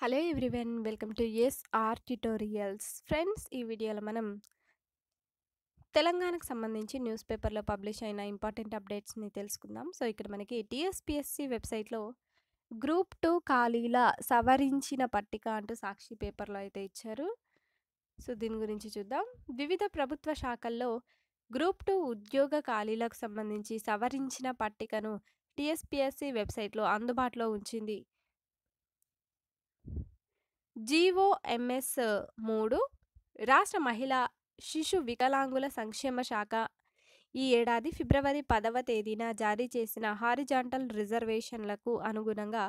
hello everyone welcome to S R tutorials friends ఈ వీడియోలో మనం తెలంగాణకు సంబంధించి న్యూస్ పేపర్లో పబ్లిష్ అయిన ఇంపార్టెంట్ అప్డేట్స్ని తెలుసుకుందాం సో ఇక్కడ మనకి టీఎస్పిఎస్సి వెబ్సైట్లో గ్రూప్ టూ ఖాళీల సవరించిన పట్టిక అంటూ సాక్షి పేపర్లో అయితే ఇచ్చారు సో దీని గురించి చూద్దాం వివిధ ప్రభుత్వ శాఖల్లో గ్రూప్ టూ ఉద్యోగ ఖాళీలకు సంబంధించి సవరించిన పట్టికను టీఎస్పిఎస్సి వెబ్సైట్లో అందుబాటులో ఉంచింది జీఓఎంఎస్ మూడు రాష్ట్ర మహిళా శిశు వికలాంగుల సంక్షేమ శాఖ ఈ ఏడాది ఫిబ్రవరి పదవ తేదీన జారీ చేసిన హారిజాంటల్ రిజర్వేషన్లకు అనుగుణంగా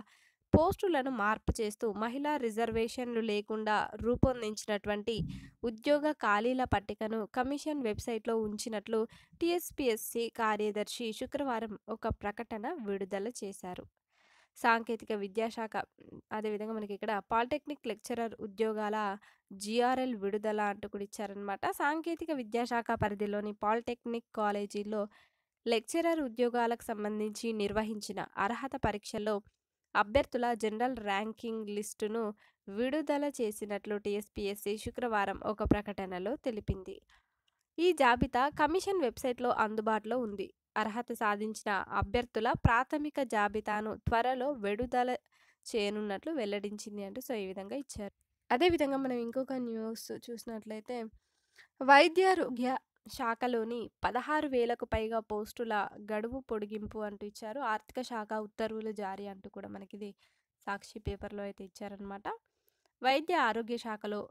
పోస్టులను మార్పు చేస్తూ మహిళా రిజర్వేషన్లు లేకుండా రూపొందించినటువంటి ఉద్యోగ ఖాళీల పట్టికను కమిషన్ వెబ్సైట్లో ఉంచినట్లు టీఎస్పీఎస్సీ కార్యదర్శి శుక్రవారం ఒక ప్రకటన విడుదల చేశారు సాంకేతిక విద్యాశాఖ అదేవిధంగా మనకి ఇక్కడ పాలిటెక్నిక్ లెక్చరర్ ఉద్యోగాల జిఆర్ఎల్ విడుదల అంటూ కూడా ఇచ్చారనమాట సాంకేతిక విద్యాశాఖ పరిధిలోని పాలిటెక్నిక్ కాలేజీలో లెక్చరర్ ఉద్యోగాలకు సంబంధించి నిర్వహించిన అర్హత పరీక్షలో అభ్యర్థుల జనరల్ ర్యాంకింగ్ లిస్టును విడుదల చేసినట్లు టీఎస్పీఎస్సీ శుక్రవారం ఒక ప్రకటనలో తెలిపింది ఈ జాబితా కమిషన్ వెబ్సైట్లో అందుబాటులో ఉంది అర్హత సాధించిన అభ్యర్థుల ప్రాథమిక జాబితాను త్వరలో విడుదల చేయనున్నట్లు వెల్లడించింది అంటూ సో ఈ విధంగా ఇచ్చారు అదేవిధంగా మనం ఇంకొక న్యూస్ చూసినట్లయితే వైద్యారోగ్య శాఖలోని పదహారు వేలకు పైగా పోస్టుల గడువు పొడిగింపు అంటూ ఇచ్చారు ఆర్థిక శాఖ ఉత్తర్వులు జారీ అంటూ కూడా మనకిది సాక్షి పేపర్లో అయితే ఇచ్చారనమాట వైద్య ఆరోగ్య శాఖలో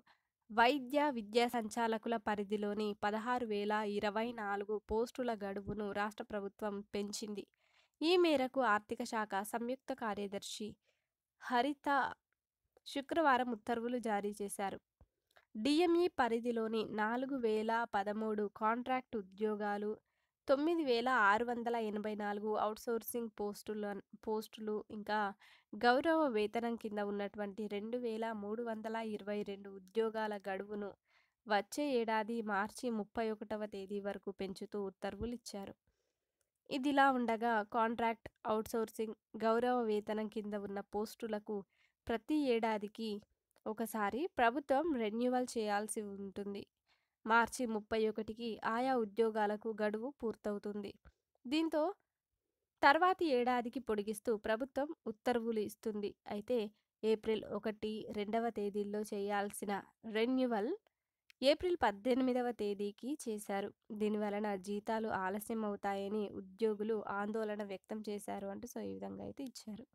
వైద్య విద్యా సంచాలకుల పరిధిలోని పదహారు వేల ఇరవై నాలుగు పోస్టుల గడువును రాష్ట్ర ప్రభుత్వం పెంచింది ఈ మేరకు ఆర్థిక శాఖ సంయుక్త కార్యదర్శి హరిత శుక్రవారం ఉత్తర్వులు జారీ చేశారు డిఎంఈ పరిధిలోని నాలుగు వేల పదమూడు కాంట్రాక్ట్ ఉద్యోగాలు తొమ్మిది వేల ఆరు వందల ఎనభై నాలుగు అవుట్సోర్సింగ్ పోస్టుల పోస్టులు ఇంకా గౌరవ వేతనం కింద ఉన్నటువంటి రెండు వేల మూడు వందల ఇరవై రెండు ఉద్యోగాల గడువును వచ్చే ఏడాది మార్చి ముప్పై ఒకటవ తేదీ వరకు పెంచుతూ ఉత్తర్వులు ఇచ్చారు ఇదిలా ఉండగా కాంట్రాక్ట్ అవుట్సోర్సింగ్ గౌరవ వేతనం కింద ఉన్న పోస్టులకు ప్రతి ఏడాదికి ఒకసారి ప్రభుత్వం రెన్యువల్ చేయాల్సి ఉంటుంది మార్చి ముప్పై ఒకటికి ఆయా ఉద్యోగాలకు గడువు పూర్తవుతుంది దీంతో తర్వాతి ఏడాదికి పొడిగిస్తూ ప్రభుత్వం ఉత్తర్వులు ఇస్తుంది అయితే ఏప్రిల్ ఒకటి రెండవ తేదీల్లో చేయాల్సిన రెన్యువల్ ఏప్రిల్ పద్దెనిమిదవ తేదీకి చేశారు దీనివలన జీతాలు ఆలస్యం అవుతాయని ఉద్యోగులు ఆందోళన వ్యక్తం చేశారు అంటూ సో ఈ విధంగా అయితే ఇచ్చారు